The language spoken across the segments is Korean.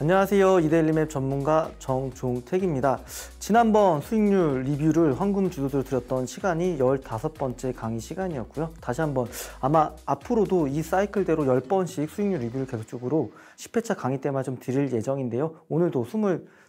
안녕하세요. 이데일리맵 전문가 정종택입니다. 지난번 수익률 리뷰를 황금 주도를 드렸던 시간이 15번째 강의 시간이었고요. 다시 한번 아마 앞으로도 이 사이클대로 10번씩 수익률 리뷰를 계속적으로 10회차 강의 때마좀 드릴 예정인데요. 오늘도 20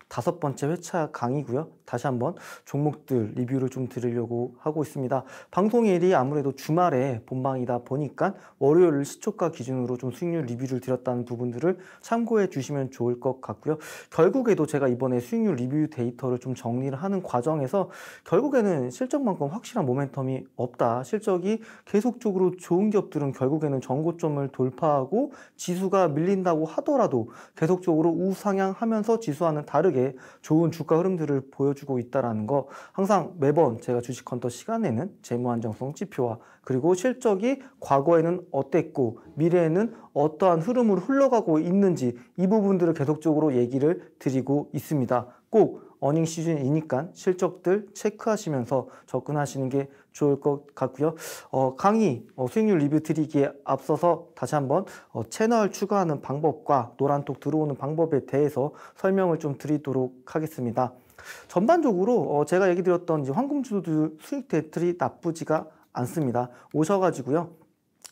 다섯 번째 회차 강의고요. 다시 한번 종목들 리뷰를 좀 드리려고 하고 있습니다. 방송일이 아무래도 주말에 본방이다 보니까 월요일 시초가 기준으로 좀 수익률 리뷰를 드렸다는 부분들을 참고해 주시면 좋을 것 같고요. 결국에도 제가 이번에 수익률 리뷰 데이터를 좀 정리를 하는 과정에서 결국에는 실적만큼 확실한 모멘텀이 없다. 실적이 계속적으로 좋은 기업들은 결국에는 전고점을 돌파하고 지수가 밀린다고 하더라도 계속적으로 우상향하면서 지수와는 다르게 빠르게 좋은 주가 흐름들을 보여주고 있다는거 항상 매번 제가 주식 헌터 시간에는 재무 안정성 지표와 그리고 실적이 과거에는 어땠고 미래에는 어떠한 흐름으로 흘러가고 있는지 이 부분들을 계속적으로 얘기를 드리고 있습니다. 꼭 어닝 시즌이니까 실적들 체크하시면서 접근하시는 게 좋을 것 같고요. 어, 강의 어, 수익률 리뷰 드리기에 앞서서 다시 한번 어, 채널 추가하는 방법과 노란톡 들어오는 방법에 대해서 설명을 좀 드리도록 하겠습니다. 전반적으로 어, 제가 얘기 드렸던 황금주도 수익 대틀이 나쁘지가 않습니다. 오셔가지고요.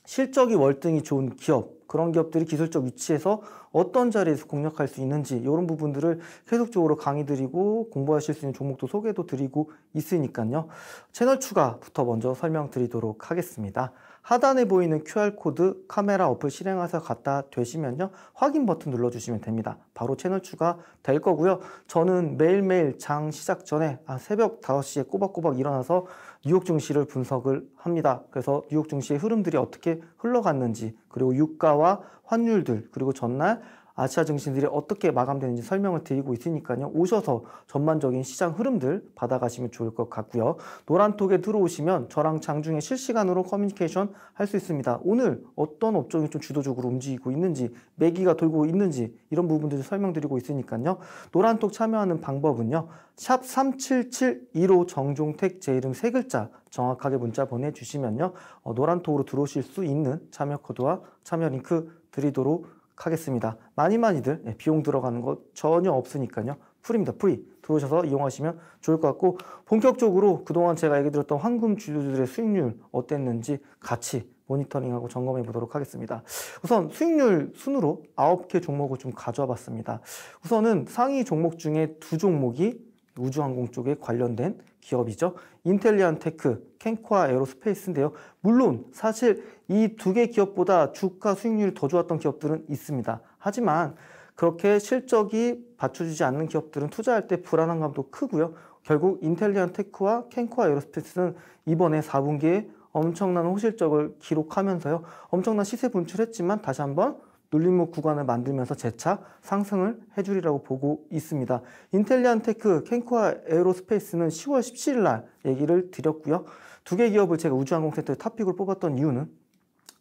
실적이 월등히 좋은 기업 그런 기업들이 기술적 위치에서 어떤 자리에서 공략할 수 있는지 이런 부분들을 계속적으로 강의 드리고 공부하실 수 있는 종목도 소개도 드리고 있으니까요. 채널 추가부터 먼저 설명드리도록 하겠습니다. 하단에 보이는 QR코드 카메라 어플 실행하서 갖다 되시면요. 확인 버튼 눌러주시면 됩니다. 바로 채널 추가 될 거고요. 저는 매일매일 장 시작 전에 아, 새벽 5시에 꼬박꼬박 일어나서 뉴욕 증시를 분석을 합니다. 그래서 뉴욕 증시의 흐름들이 어떻게 흘러갔는지 그리고 유가와 환율들 그리고 전날 아시아 증시들이 어떻게 마감되는지 설명을 드리고 있으니까요. 오셔서 전반적인 시장 흐름들 받아가시면 좋을 것 같고요. 노란톡에 들어오시면 저랑 장중에 실시간으로 커뮤니케이션 할 수 있습니다. 오늘 어떤 업종이 좀 주도적으로 움직이고 있는지 매기가 돌고 있는지 이런 부분들을 설명드리고 있으니까요. 노란톡 참여하는 방법은요. 샵 3771호 정종택 제 이름 세 글자 정확하게 문자 보내주시면요. 어, 노란톡으로 들어오실 수 있는 참여 코드와 참여 링크 드리도록 하겠습니다. 많이 많이들 예, 비용 들어가는 거 전혀 없으니까요. 풀입니다. 풀이 들어오셔서 이용하시면 좋을 것 같고 본격적으로 그동안 제가 얘기 드렸던 황금 주주들의 수익률 어땠는지 같이 모니터링하고 점검해 보도록 하겠습니다. 우선 수익률 순으로 9개 종목을 좀 가져와 봤습니다. 우선은 상위 종목 중에 두 종목이 우주항공 쪽에 관련된 기업이죠. 인텔리안 테크, 캔코아 에어로스페이스인데요. 물론 사실 이 두 개 기업보다 주가 수익률이 더 좋았던 기업들은 있습니다. 하지만 그렇게 실적이 받쳐주지 않는 기업들은 투자할 때 불안한 감도 크고요. 결국 인텔리안 테크와 캔코아 에어로스페이스는 이번에 4분기에 엄청난 호실적을 기록하면서요. 엄청난 시세 분출했지만 다시 한번 눌림목 구간을 만들면서 재차 상승을 해주리라고 보고 있습니다. 인텔리안테크, 켄코아 에어로스페이스는 10월 17일 날 얘기를 드렸고요. 두 개 기업을 제가 우주항공 센터의 탑픽으로 뽑았던 이유는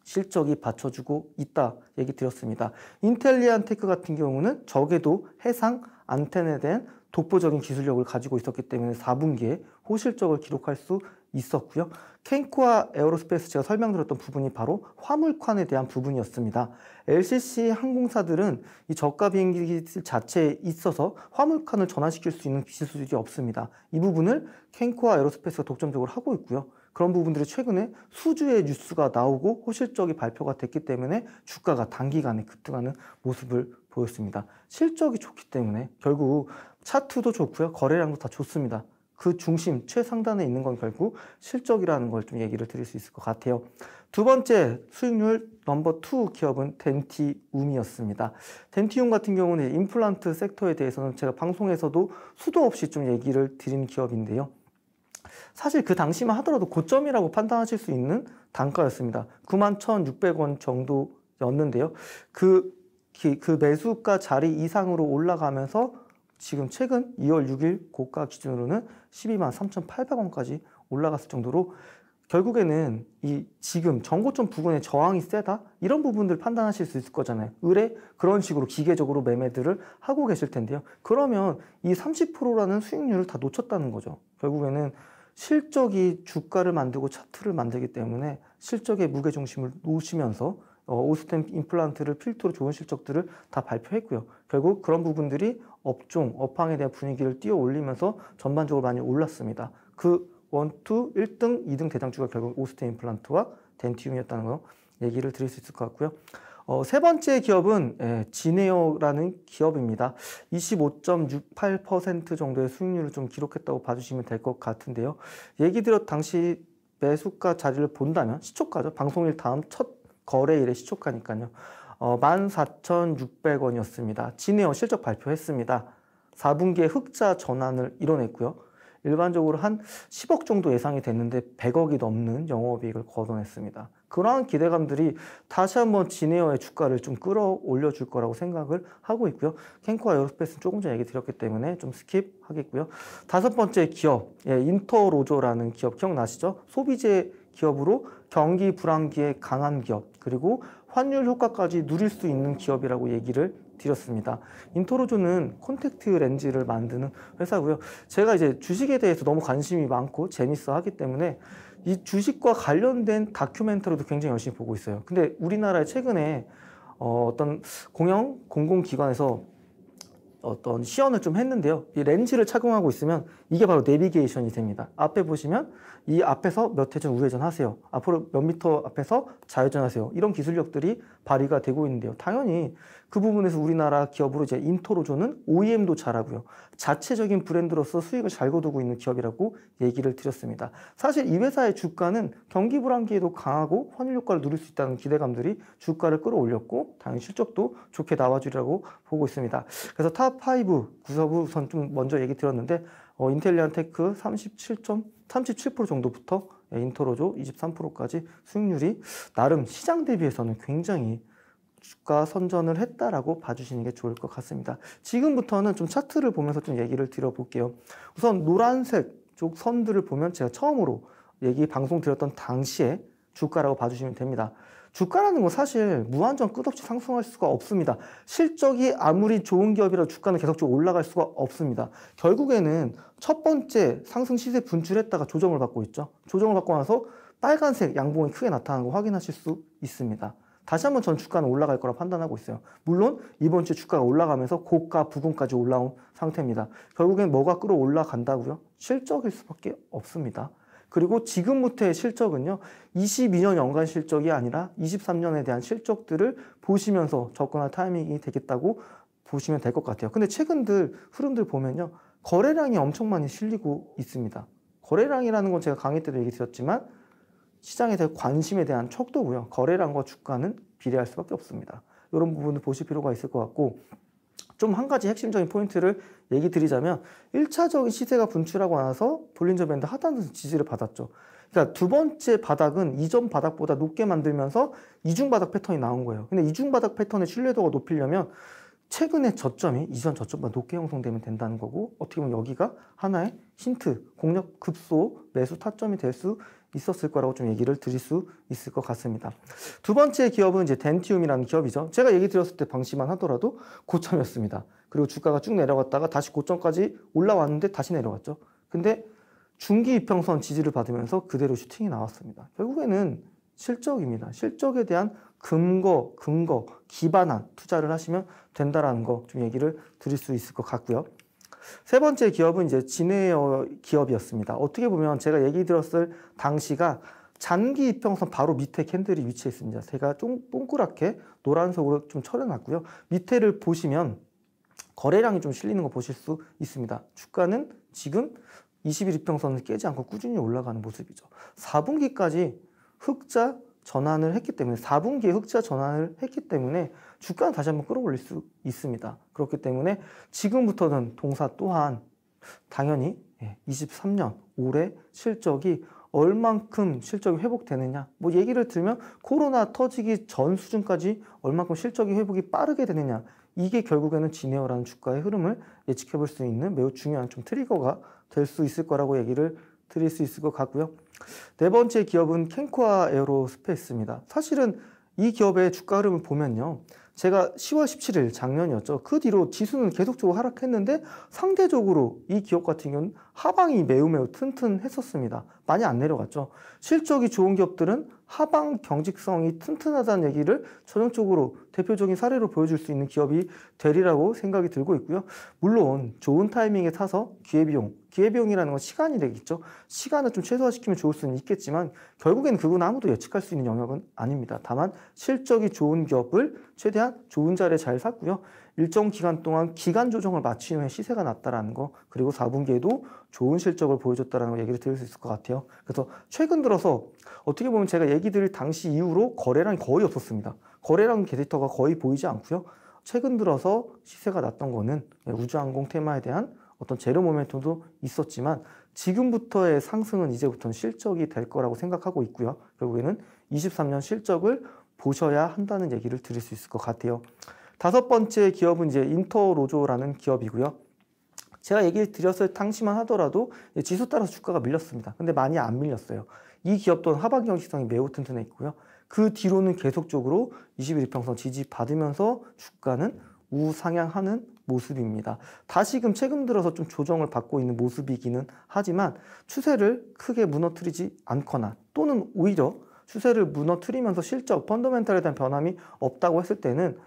실적이 받쳐주고 있다 얘기 드렸습니다. 인텔리안테크 같은 경우는 적에도 해상 안테나에 대한 독보적인 기술력을 가지고 있었기 때문에 4분기에 호실적을 기록할 수 있었고요. 케인코와 에어로스페이스 제가 설명드렸던 부분이 바로 화물칸에 대한 부분이었습니다. LCC 항공사들은 이 저가 비행기 자체에 있어서 화물칸을 전환시킬 수 있는 기술이 없습니다. 이 부분을 케인코와 에어로스페이스가 독점적으로 하고 있고요. 그런 부분들이 최근에 수주의 뉴스가 나오고 호실적이 발표가 됐기 때문에 주가가 단기간에 급등하는 모습을 보였습니다. 실적이 좋기 때문에 결국 차트도 좋고요. 거래량도 다 좋습니다. 그 중심, 최상단에 있는 건 결국 실적이라는 걸 좀 얘기를 드릴 수 있을 것 같아요. 두 번째 수익률 넘버 투 기업은 덴티움이었습니다. 덴티움 같은 경우는 임플란트 섹터에 대해서는 제가 방송에서도 수도 없이 좀 얘기를 드린 기업인데요. 사실 그 당시만 하더라도 고점이라고 판단하실 수 있는 단가였습니다. 91,600원 정도였는데요. 그, 그 매수가 자리 이상으로 올라가면서 지금 최근 2월 6일 고가 기준으로는 12만 3,800원까지 올라갔을 정도로 결국에는 이 지금 전고점 부근에 저항이 세다 이런 부분들 판단하실 수 있을 거잖아요. 의뢰 그런 식으로 기계적으로 매매들을 하고 계실 텐데요. 그러면 이 30%라는 수익률을 다 놓쳤다는 거죠. 결국에는 실적이 주가를 만들고 차트를 만들기 때문에 실적의 무게중심을 놓으시면서 어, 오스템 임플란트를 필터로 좋은 실적들을 다 발표했고요. 결국 그런 부분들이 업종, 업황에 대한 분위기를 띄어올리면서 전반적으로 많이 올랐습니다. 그 원투 1등, 2등 대장주가 결국 오스테 임플란트와 덴티움이었다는 거 얘기를 드릴 수 있을 것 같고요. 어, 세 번째 기업은 예, 지네어라는 기업입니다. 25.68% 정도의 수익률을 좀 기록했다고 봐주시면 될 것 같은데요. 얘기 드렸 당시 매수가 자리를 본다면 시초가죠. 방송일 다음 첫 거래일의 시초가니까요. 14,600원이었습니다. 어, 진에어 실적 발표했습니다. 4분기에 흑자 전환을 이뤄냈고요. 일반적으로 한 10억 정도 예상이 됐는데 100억이 넘는 영업이익을 거둬냈습니다. 그러한 기대감들이 다시 한번 진에어의 주가를 좀 끌어올려 줄 거라고 생각을 하고 있고요. 캔코와 에어로스페이스는 조금 전에 얘기 드렸기 때문에 좀 스킵하겠고요. 다섯 번째 기업, 예, 인터로조라는 기업 기억나시죠? 소비재 기업으로 경기 불황기에 강한 기업, 그리고 환율 효과까지 누릴 수 있는 기업이라고 얘기를 드렸습니다. 인터로조는 콘택트 렌즈를 만드는 회사고요. 제가 이제 주식에 대해서 너무 관심이 많고 재밌어 하기 때문에 이 주식과 관련된 다큐멘터리도 굉장히 열심히 보고 있어요. 근데 우리나라에 최근에 어, 떤 공영 공공기관에서 어떤 시연을 좀 했는데요. 이 렌즈를 착용하고 있으면 이게 바로 내비게이션이 됩니다. 앞에 보시면 이 앞에서 몇 회전 우회전 하세요. 앞으로 몇 미터 앞에서 좌회전 하세요. 이런 기술력들이 발휘가 되고 있는데요. 당연히 그 부분에서 우리나라 기업으로 이제 인터로조는 OEM도 잘하고요. 자체적인 브랜드로서 수익을 잘 거두고 있는 기업이라고 얘기를 드렸습니다. 사실 이 회사의 주가는 경기 불황기에도 강하고 환율 효과를 누릴 수 있다는 기대감들이 주가를 끌어올렸고 당연히 실적도 좋게 나와주리라고 보고 있습니다. 그래서 탑 5 구서부 우선 좀 먼저 얘기 드렸는데 어, 인텔리안 테크 3 7 37% 정도부터 예, 인터로조 23%까지 수익률이 나름 시장 대비해서는 굉장히 주가 선전을 했다라고 봐주시는 게 좋을 것 같습니다. 지금부터는 좀 차트를 보면서 좀 얘기를 드려볼게요. 우선 노란색 쪽 선들을 보면 제가 처음으로 얘기 방송 드렸던 당시에 주가라고 봐주시면 됩니다. 주가라는 건 사실 무한정 끝없이 상승할 수가 없습니다. 실적이 아무리 좋은 기업이라 주가는 계속적으로 올라갈 수가 없습니다. 결국에는 첫 번째 상승 시세 분출했다가 조정을 받고 있죠. 조정을 받고 나서 빨간색 양봉이 크게 나타나는 거 확인하실 수 있습니다. 다시 한번 전 주가는 올라갈 거라 판단하고 있어요. 물론 이번 주 주가가 올라가면서 고가 부근까지 올라온 상태입니다. 결국엔 뭐가 끌어올라간다고요? 실적일 수밖에 없습니다. 그리고 지금부터의 실적은요. 22년 연간 실적이 아니라 23년에 대한 실적들을 보시면서 접근할 타이밍이 되겠다고 보시면 될 것 같아요. 근데 최근들 흐름들 보면요. 거래량이 엄청 많이 실리고 있습니다. 거래량이라는 건 제가 강의 때도 얘기 드렸지만 시장에 대한 관심에 대한 척도고요. 거래량과 주가는 비례할 수밖에 없습니다. 이런 부분을 보실 필요가 있을 것 같고 좀한 가지 핵심적인 포인트를 얘기 드리자면 1차적인 시세가 분출하고 나서 볼린저 밴드 하단에서 지지를 받았죠. 그러니까 두 번째 바닥은 이전 바닥보다 높게 만들면서 이중 바닥 패턴이 나온 거예요. 근데 이중 바닥 패턴의 신뢰도가 높이려면 최근의 저점이 이전 저점보다 높게 형성되면 된다는 거고 어떻게 보면 여기가 하나의 힌트, 공략 급소 매수 타점이 될수 있었을 거라고 좀 얘기를 드릴 수 있을 것 같습니다. 두 번째 기업은 이제 덴티움이라는 기업이죠. 제가 얘기 드렸을 때방심만 하더라도 고점이었습니다. 그리고 주가가 쭉 내려갔다가 다시 고점까지 올라왔는데 다시 내려갔죠. 근데 중기 이평선 지지를 받으면서 그대로 슈팅이 나왔습니다. 결국에는 실적입니다. 실적에 대한 근거, 근거, 기반한 투자를 하시면 된다라는 거 좀 얘기를 드릴 수 있을 것 같고요. 세 번째 기업은 이제 진해어 기업이었습니다. 어떻게 보면 제가 얘기 들었을 당시가 잔기 이평선 바로 밑에 캔들이 위치해 있습니다. 제가 좀 동그랗게 노란색으로 좀 쳐내놨고요. 밑에를 보시면 거래량이 좀 실리는 거 보실 수 있습니다. 주가는 지금 21 이평선을 깨지 않고 꾸준히 올라가는 모습이죠. 4분기까지 흑자 전환을 했기 때문에 4분기에 흑자 전환을 했기 때문에 주가는 다시 한번 끌어올릴 수 있습니다. 그렇기 때문에 지금부터는 동사 또한 당연히 23년 예, 올해 실적이 얼만큼 실적이 회복되느냐 뭐 얘기를 들면 코로나 터지기 전 수준까지 얼만큼 실적이 회복이 빠르게 되느냐 이게 결국에는 진에어라는 주가의 흐름을 예측해 볼 수 있는 매우 중요한 좀 트리거가 될 수 있을 거라고 얘기를 드릴 수 있을 것 같고요 네 번째 기업은 캔코아 에어로스페이스입니다 사실은 이 기업의 주가 흐름을 보면요 제가 10월 17일 작년이었죠. 그 뒤로 지수는 계속적으로 하락했는데 상대적으로 이 기업 같은 경우는 하방이 매우 매우 튼튼했었습니다. 많이 안 내려갔죠. 실적이 좋은 기업들은 하방 경직성이 튼튼하다는 얘기를 전형적으로 대표적인 사례로 보여줄 수 있는 기업이 되리라고 생각이 들고 있고요. 물론 좋은 타이밍에 타서 기회비용 기회비용이라는 건 시간이 되겠죠. 시간을 좀 최소화시키면 좋을 수는 있겠지만 결국엔 그건 아무도 예측할 수 있는 영역은 아닙니다. 다만 실적이 좋은 기업을 최대한 좋은 자리에 잘 샀고요. 일정 기간 동안 기간 조정을 마친 후에 시세가 났다라는 거 그리고 4분기에도 좋은 실적을 보여줬다라는 얘기를 들을 수 있을 것 같아요. 그래서 최근 들어서 어떻게 보면 제가 얘기 드릴 당시 이후로 거래량이 거의 없었습니다. 거래량 캐릭터가 거의 보이지 않고요. 최근 들어서 시세가 났던 거는 우주항공 테마에 대한 어떤 재료 모멘텀도 있었지만 지금부터의 상승은 이제부터는 실적이 될 거라고 생각하고 있고요. 결국에는 23년 실적을 보셔야 한다는 얘기를 드릴 수 있을 것 같아요. 다섯 번째 기업은 이제 인터로조라는 기업이고요. 제가 얘기 를 드렸을 당시만 하더라도 지수 따라서 주가가 밀렸습니다. 근데 많이 안 밀렸어요. 이 기업 또한 하반 기형식성이 매우 튼튼해있고요그 뒤로는 계속적으로 2 1평선 지지받으면서 주가는 우상향하는 모습입니다. 다시금 최근 들어서 좀 조정을 받고 있는 모습이기는 하지만 추세를 크게 무너뜨리지 않거나 또는 오히려 추세를 무너뜨리면서 실적 펀더멘탈에 대한 변함이 없다고 했을 때는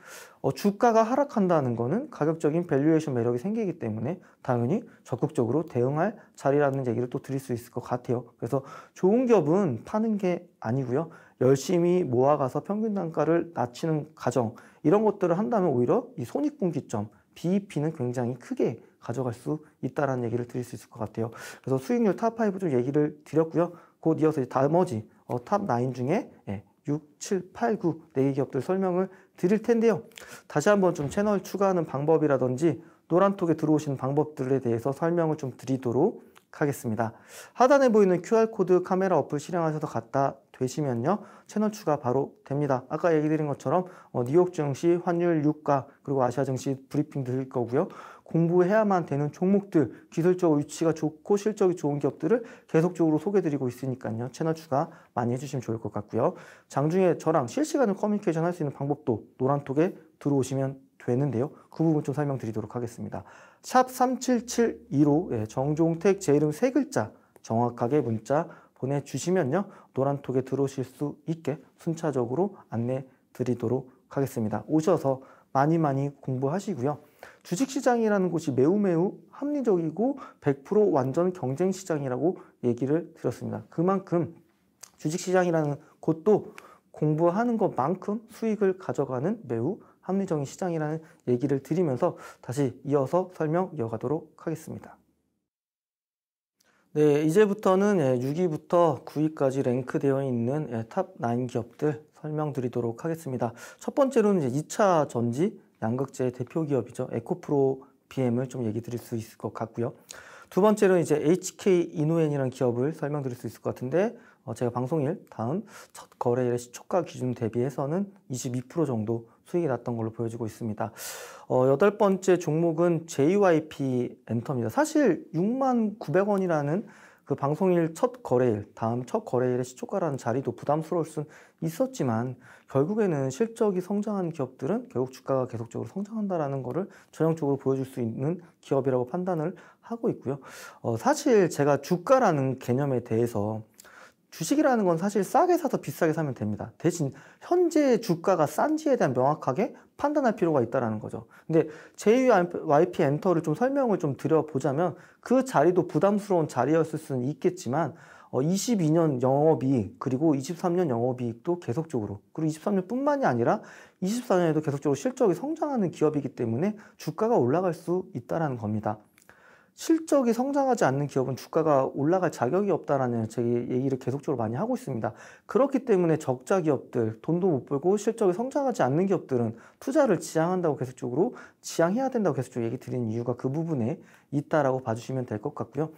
어, 주가가 하락한다는 것은 가격적인 밸류에이션 매력이 생기기 때문에 당연히 적극적으로 대응할 자리라는 얘기를 또 드릴 수 있을 것 같아요. 그래서 좋은 기업은 파는 게 아니고요. 열심히 모아가서 평균 단가를 낮추는 과정 이런 것들을 한다면 오히려 이 손익분기점 BEP는 굉장히 크게 가져갈 수 있다라는 얘기를 드릴 수 있을 것 같아요. 그래서 수익률 탑5 좀 얘기를 드렸고요. 곧 이어서 이제 나머지 어, 탑9 중에 예, 6, 7, 8, 9 네 개 기업들 설명을 드릴 텐데요. 다시 한번 좀 채널 추가하는 방법이라든지 노란톡에 들어오시는 방법들에 대해서 설명을 좀 드리도록 하겠습니다. 하단에 보이는 QR코드 카메라 어플 실행하셔서 갖다 되시면요. 채널 추가 바로 됩니다. 아까 얘기 드린 것처럼 어, 뉴욕 증시, 환율, 유가, 그리고 아시아 증시 브리핑 드릴 거고요. 공부해야만 되는 종목들, 기술적 위치가 좋고 실적이 좋은 기업들을 계속적으로 소개드리고 있으니까요. 채널 추가 많이 해주시면 좋을 것 같고요. 장중에 저랑 실시간으로 커뮤니케이션 할 수 있는 방법도 노란톡에 들어오시면 되는데요. 그 부분 좀 설명드리도록 하겠습니다. 샵 3772로 예, 정종택 제 이름 세 글자 정확하게 문자 보내주시면요. 노란톡에 들어오실 수 있게 순차적으로 안내 드리도록 하겠습니다. 오셔서 많이 많이 공부하시고요. 주식시장이라는 곳이 매우 매우 합리적이고 100% 완전 경쟁시장이라고 얘기를 드렸습니다. 그만큼 주식시장이라는 곳도 공부하는 것만큼 수익을 가져가는 매우 합리적인 시장이라는 얘기를 드리면서 다시 이어서 설명 이어가도록 하겠습니다. 네, 이제부터는 6위부터 예, 9위까지 랭크되어 있는 예, 탑9 기업들 설명드리도록 하겠습니다. 첫 번째로는 이제 2차 전지 양극재 대표 기업이죠. 에코프로 BM을 좀 얘기 드릴 수 있을 것 같고요. 두 번째로는 이제 HK 이노엔이라는 기업을 설명드릴 수 있을 것 같은데 어, 제가 방송일 다음 첫 거래일의 시초가 기준 대비해서는 22% 정도 수익이 났던 걸로 보여지고 있습니다. 어, 여덟 번째 종목은 JYP 엔터입니다. 사실 6만 900원이라는 그 방송일 첫 거래일, 다음 첫 거래일의 시초가라는 자리도 부담스러울 순 있었지만 결국에는 실적이 성장한 기업들은 결국 주가가 계속적으로 성장한다라는 것을 전형적으로 보여줄 수 있는 기업이라고 판단을 하고 있고요. 어, 사실 제가 주가라는 개념에 대해서 주식이라는 건 사실 싸게 사서 비싸게 사면 됩니다. 대신 현재 주가가 싼지에 대한 명확하게 판단할 필요가 있다는 거죠. 근데 JYP 엔터를 좀 설명을 좀 드려보자면 그 자리도 부담스러운 자리였을 수는 있겠지만 22년 어, 영업이익 그리고 23년 영업이익도 계속적으로 그리고 23년뿐만이 아니라 24년에도 계속적으로 실적이 성장하는 기업이기 때문에 주가가 올라갈 수 있다는 겁니다. 실적이 성장하지 않는 기업은 주가가 올라갈 자격이 없다라는 제 얘기를 계속적으로 많이 하고 있습니다. 그렇기 때문에 적자 기업들, 돈도 못 벌고 실적이 성장하지 않는 기업들은 투자를 지향한다고 계속적으로 지향해야 된다고 계속적으로 얘기 드리는 이유가 그 부분에 있다라고 봐주시면 될 것 같고요.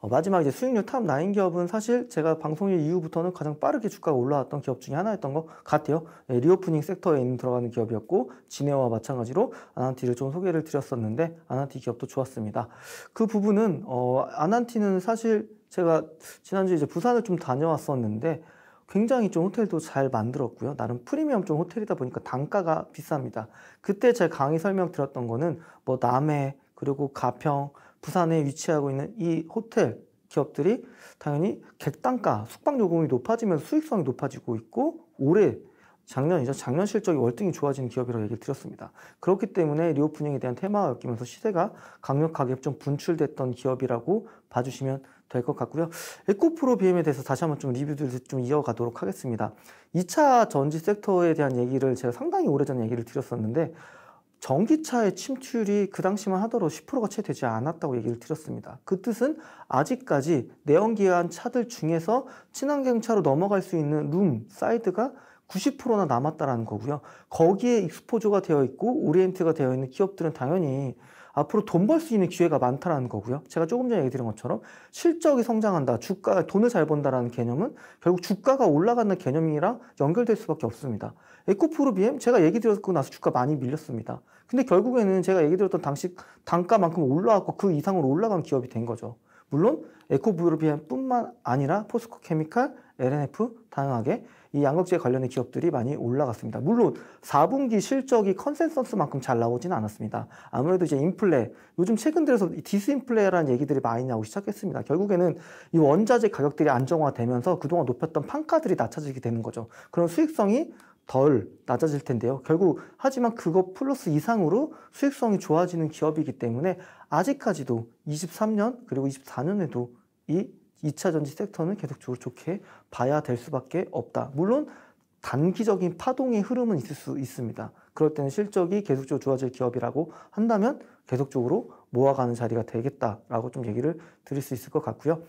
어, 마지막 이제 수익률 탑9 기업은 사실 제가 방송일 이후부터는 가장 빠르게 주가가 올라왔던 기업 중에 하나였던 것 같아요. 예, 리오프닝 섹터에 들어가는 기업이었고 진해와 마찬가지로 아난티를 좀 소개를 드렸었는데 아난티 기업도 좋았습니다. 그 부분은 어, 아난티는 사실 제가 지난주 이제 부산을 좀 다녀왔었는데 굉장히 좀 호텔도 잘 만들었고요. 나름 프리미엄 좀 호텔이다 보니까 단가가 비쌉니다. 그때 제 강의 설명 드렸던 거는 뭐 남해 그리고 가평 부산에 위치하고 있는 이 호텔 기업들이 당연히 객단가 숙박 요금이 높아지면서 수익성이 높아지고 있고 올해 작년이죠. 작년 실적이 월등히 좋아지는 기업이라고 얘기를 드렸습니다. 그렇기 때문에 리오프닝에 대한 테마가 엮이면서 시세가 강력하게 좀 분출됐던 기업이라고 봐주시면 될 것 같고요. 에코프로 BM에 대해서 다시 한번 좀 리뷰를 좀 이어가도록 하겠습니다. 2차 전지 섹터에 대한 얘기를 제가 상당히 오래전 얘기를 드렸었는데 전기차의 침투율이 그 당시만 하더라도 10%가 채 되지 않았다고 얘기를 드렸습니다. 그 뜻은 아직까지 내연기관 차들 중에서 친환경차로 넘어갈 수 있는 룸, 사이드가 90%나 남았다라는 거고요. 거기에 익스포저가 되어 있고 오리엔트가 되어 있는 기업들은 당연히 앞으로 돈 벌 수 있는 기회가 많다라는 거고요. 제가 조금 전에 얘기 드린 것처럼 실적이 성장한다, 주가 돈을 잘 번다라는 개념은 결국 주가가 올라가는 개념이랑 연결될 수밖에 없습니다. 에코프로 비엠 제가 얘기 드렸고 나서 주가 많이 밀렸습니다. 근데 결국에는 제가 얘기 드렸던 당시 단가만큼 올라왔고 그 이상으로 올라간 기업이 된 거죠. 물론 에코브로비엠뿐만 아니라 포스코케미칼, LNF 다양하게 이 양극재 관련된 기업들이 많이 올라갔습니다. 물론 4분기 실적이 컨센서스만큼 잘 나오지는 않았습니다. 아무래도 이제 인플레, 요즘 최근 들어서 디스인플레라는 얘기들이 많이 나오기 시작했습니다. 결국에는 이 원자재 가격들이 안정화되면서 그동안 높였던 판가들이 낮춰지게 되는 거죠. 그런 수익성이 덜 낮아질 텐데요. 결국 하지만 그거 플러스 이상으로 수익성이 좋아지는 기업이기 때문에 아직까지도 23년 그리고 24년에도 이 2차 전지 섹터는 계속 좋게 봐야 될 수밖에 없다. 물론 단기적인 파동의 흐름은 있을 수 있습니다. 그럴 때는 실적이 계속적으로 좋아질 기업이라고 한다면 계속적으로 모아가는 자리가 되겠다라고 좀 얘기를 드릴 수 있을 것 같고요.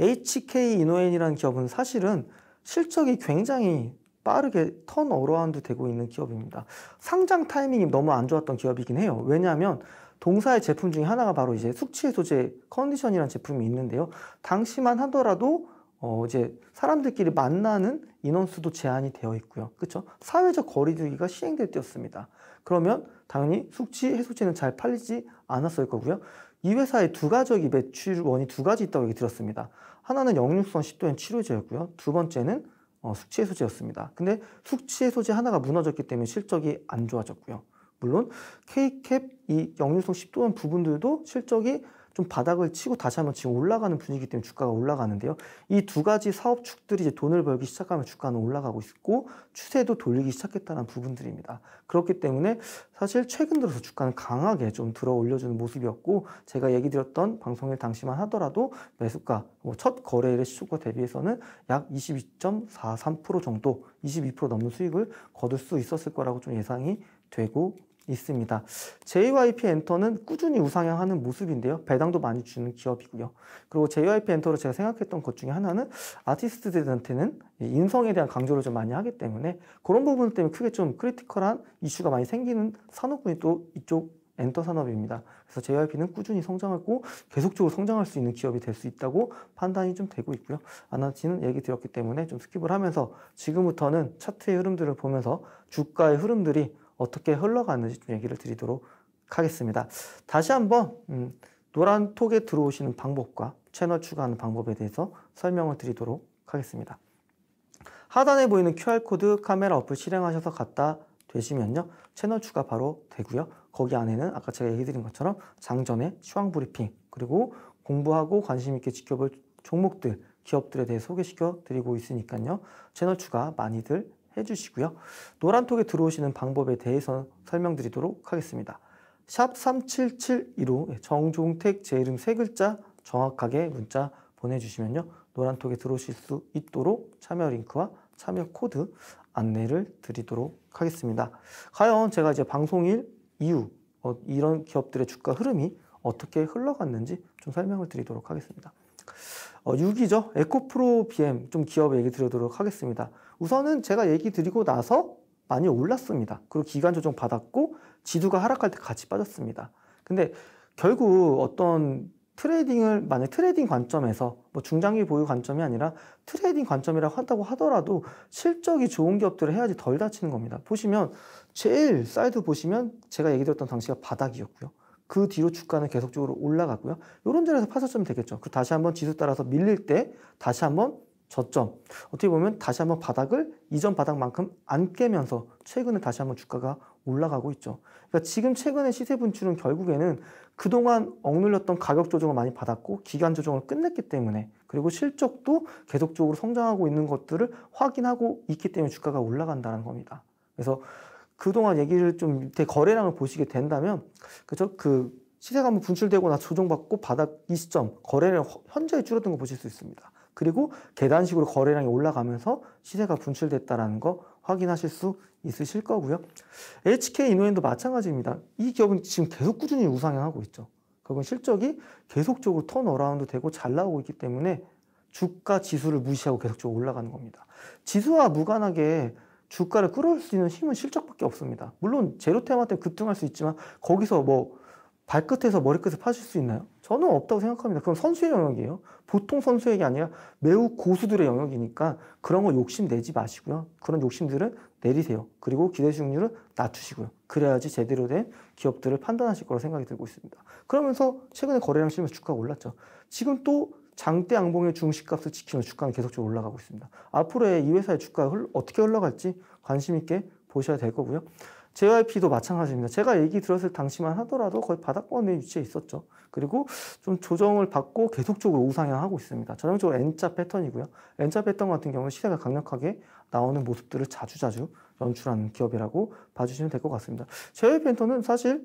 HK 이노엔이라는 기업은 사실은 실적이 굉장히 빠르게 턴어로운도 되고 있는 기업입니다. 상장 타이밍이 너무 안 좋았던 기업이긴 해요. 왜냐하면 동사의 제품 중에 하나가 바로 이제 숙취 해소제 컨디션이라는 제품이 있는데요. 당시만 하더라도 어 이제 사람들끼리 만나는 인원수도 제한이 되어 있고요. 그렇죠? 사회적 거리두기가 시행될 때였습니다. 그러면 당연히 숙취 해소제는 잘 팔리지 않았을 거고요. 이 회사의 두 가지 매출원이 두 가지 있다고 얘기 드렸습니다. 하나는 역류성 식도염 치료제였고요. 두 번째는 어, 숙취해소제였습니다. 근데 숙취해소제 하나가 무너졌기 때문에 실적이 안 좋아졌고요. 물론 K캡 이 역류성 1 0도원 부분들도 실적이 좀 바닥을 치고 다시 한번 지금 올라가는 분위기 때문에 주가가 올라가는데요. 이 두 가지 사업축들이 이제 돈을 벌기 시작하면 주가는 올라가고 있고 추세도 돌리기 시작했다는 부분들입니다. 그렇기 때문에 사실 최근 들어서 주가는 강하게 좀 들어 올려주는 모습이었고 제가 얘기 드렸던 방송일 당시만 하더라도 매수가 뭐 첫 거래일의 시초가 대비해서는 약 22.43% 정도 22% 넘는 수익을 거둘 수 있었을 거라고 좀 예상이 되고 있습니다. JYP 엔터는 꾸준히 우상향하는 모습인데요. 배당도 많이 주는 기업이고요. 그리고 JYP 엔터로 제가 생각했던 것 중에 하나는 아티스트들한테는 인성에 대한 강조를 좀 많이 하기 때문에 그런 부분 때문에 크게 좀 크리티컬한 이슈가 많이 생기는 산업군이 또 이쪽 엔터 산업입니다. 그래서 JYP는 꾸준히 성장하고 계속적으로 성장할 수 있는 기업이 될 수 있다고 판단이 좀 되고 있고요. 아나치는 얘기 드렸기 때문에 좀 스킵을 하면서 지금부터는 차트의 흐름들을 보면서 주가의 흐름들이 어떻게 흘러가는지 좀 얘기를 드리도록 하겠습니다. 다시 한번 음, 노란 톡에 들어오시는 방법과 채널 추가하는 방법에 대해서 설명을 드리도록 하겠습니다. 하단에 보이는 QR코드 카메라 어플 실행하셔서 갖다 되시면요. 채널 추가 바로 되고요. 거기 안에는 아까 제가 얘기 드린 것처럼 장전의 시황 브리핑 그리고 공부하고 관심 있게 지켜볼 종목들, 기업들에 대해 소개시켜 드리고 있으니까요. 채널 추가 많이들 해주시고요. 노란톡에 들어오시는 방법에 대해서 설명드리도록 하겠습니다. 샵 3772로 예, 정종택 제 이름 세 글자 정확하게 문자 보내주시면요. 노란톡에 들어오실 수 있도록 참여 링크와 참여 코드 안내를 드리도록 하겠습니다. 과연 제가 이제 방송일 이후 어, 이런 기업들의 주가 흐름이 어떻게 흘러갔는지 좀 설명을 드리도록 하겠습니다. 어, 6위죠 에코프로 BM 좀 기업 얘기 드리도록 하겠습니다. 우선은 제가 얘기 드리고 나서 많이 올랐습니다. 그리고 기간 조정 받았고 지수가 하락할 때 같이 빠졌습니다. 근데 결국 어떤 트레이딩을 만약 트레이딩 관점에서 뭐 중장기 보유 관점이 아니라 트레이딩 관점이라고 한다고 하더라도 실적이 좋은 기업들을 해야지 덜 다치는 겁니다. 보시면 제일 사이드 보시면 제가 얘기 드렸던 당시가 바닥이었고요. 그 뒤로 주가는 계속적으로 올라갔고요. 이런 자리에서 파서점이 되겠죠. 그 다시 한번 지수 따라서 밀릴 때 다시 한번 저점. 어떻게 보면 다시 한번 바닥을 이전 바닥만큼 안 깨면서 최근에 다시 한번 주가가 올라가고 있죠. 그러니까 지금 최근의 시세 분출은 결국에는 그동안 억눌렸던 가격 조정을 많이 받았고 기간 조정을 끝냈기 때문에 그리고 실적도 계속적으로 성장하고 있는 것들을 확인하고 있기 때문에 주가가 올라간다는 겁니다. 그래서 그동안 얘기를 좀 거래량을 보시게 된다면 그죠? 그 시세가 한번 분출되고나 조정받고 바닥 이 시점 거래량 현저히 줄어든 거 보실 수 있습니다. 그리고 계단식으로 거래량이 올라가면서 시세가 분출됐다라는 거 확인하실 수 있으실 거고요. HK 이노엔도 마찬가지입니다. 이 기업은 지금 계속 꾸준히 우상향하고 있죠. 그건 실적이 계속적으로 턴어라운드 되고 잘 나오고 있기 때문에 주가 지수를 무시하고 계속적으로 올라가는 겁니다. 지수와 무관하게 주가를 끌어올 수 있는 힘은 실적밖에 없습니다. 물론 제로테마 때 급등할 수 있지만 거기서 뭐 발끝에서 머리끝에 파실 수 있나요? 저는 없다고 생각합니다. 그럼 선수의 영역이에요. 보통 선수에게 아니라 매우 고수들의 영역이니까 그런 거 욕심내지 마시고요. 그런 욕심들을 내리세요. 그리고 기대 수익률을 낮추시고요. 그래야지 제대로 된 기업들을 판단하실 거라 생각이 들고 있습니다. 그러면서 최근에 거래량 실면서 주가가 올랐죠. 지금 또 장대 양봉의 중식값을 지키는 주가는 계속적으로 올라가고 있습니다. 앞으로의 이 회사의 주가가 흘 어떻게 흘러갈지 관심 있게 보셔야 될 거고요. JYP도 마찬가지입니다. 제가 얘기 들었을 당시만 하더라도 거의 바닥권에 위치해 있었죠. 그리고 좀 조정을 받고 계속적으로 우상향하고 있습니다. 전형적으로 N자 패턴이고요. N자 패턴 같은 경우는 시세가 강력하게 나오는 모습들을 자주자주 연출하는 기업이라고 봐주시면 될 것 같습니다. JYP 패턴은 사실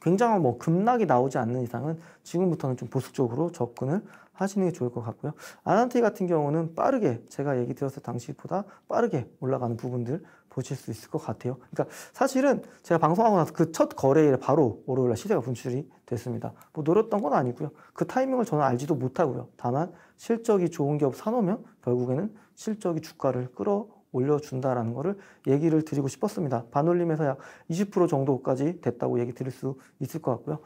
굉장히뭐 급락이 나오지 않는 이상은 지금부터는 좀 보수적으로 접근을 하시는 게 좋을 것 같고요. 아난티 같은 경우는 빠르게 제가 얘기 드렸을 당시보다 빠르게 올라가는 부분들 보실 수 있을 것 같아요. 그러니까 사실은 제가 방송하고 나서 그 첫 거래일에 바로 월요일날 시세가 분출이 됐습니다. 뭐 노렸던 건 아니고요. 그 타이밍을 저는 알지도 못하고요. 다만 실적이 좋은 기업 사놓으면 결국에는 실적이 주가를 끌어 올려준다라는 것을 얘기를 드리고 싶었습니다. 반올림에서 약 20% 정도까지 됐다고 얘기 드릴 수 있을 것 같고요.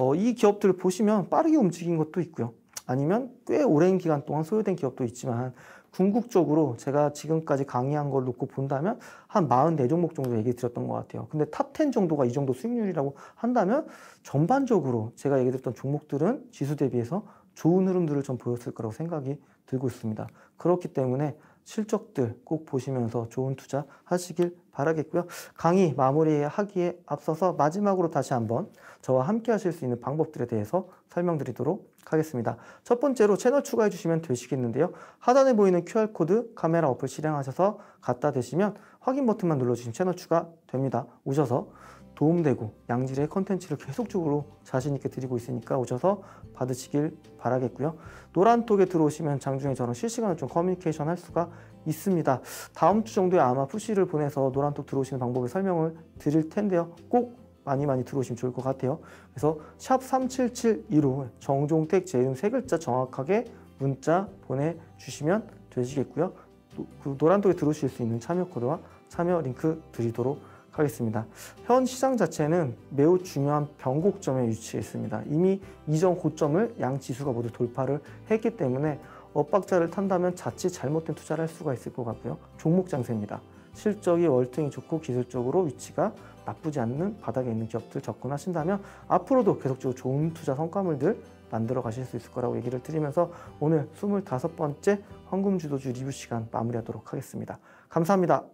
어, 이 기업들을 보시면 빠르게 움직인 것도 있고요. 아니면 꽤 오랜 기간 동안 소요된 기업도 있지만 궁극적으로 제가 지금까지 강의한 걸 놓고 본다면 한 44종목 정도 얘기 드렸던 것 같아요. 근데 탑 10 정도가 이 정도 수익률이라고 한다면 전반적으로 제가 얘기 드렸던 종목들은 지수 대비해서 좋은 흐름들을 좀 보였을 거라고 생각이 들고 있습니다. 그렇기 때문에 실적들 꼭 보시면서 좋은 투자 하시길 바라겠고요. 강의 마무리하기에 앞서서 마지막으로 다시 한번 저와 함께 하실 수 있는 방법들에 대해서 설명드리도록 하겠습니다. 첫 번째로 채널 추가해 주시면 되시겠는데요. 하단에 보이는 QR코드 카메라 어플 실행하셔서 갖다 대시면 확인 버튼만 눌러주시면 채널 추가됩니다. 오셔서 도움되고 양질의 컨텐츠를 계속적으로 자신 있게 드리고 있으니까 오셔서 받으시길 바라겠고요. 노란톡에 들어오시면 장중에 저랑 실시간으로 좀 커뮤니케이션 할 수가 있습니다. 다음 주 정도에 아마 푸시를 보내서 노란톡 들어오시는 방법을 설명을 드릴 텐데요. 꼭 많이 많이 들어오시면 좋을 것 같아요. 그래서 샵 3772로 정종택 제 이름 세 글자 정확하게 문자 보내주시면 되시겠고요. 그 노란톡에 들어오실 수 있는 참여 코드와 참여 링크 드리도록 하겠습니다. 현 시장 자체는 매우 중요한 변곡점에 위치해 있습니다. 이미 이전 고점을 양 지수가 모두 돌파를 했기 때문에 엇박자를 탄다면 자칫 잘못된 투자를 할 수가 있을 것 같고요. 종목 장세입니다. 실적이 월등히 좋고 기술적으로 위치가 나쁘지 않는 바닥에 있는 기업들 접근하신다면 앞으로도 계속적으로 좋은 투자 성과물들 만들어 가실 수 있을 거라고 얘기를 드리면서 오늘 25번째 황금주도주 리뷰 시간 마무리하도록 하겠습니다. 감사합니다.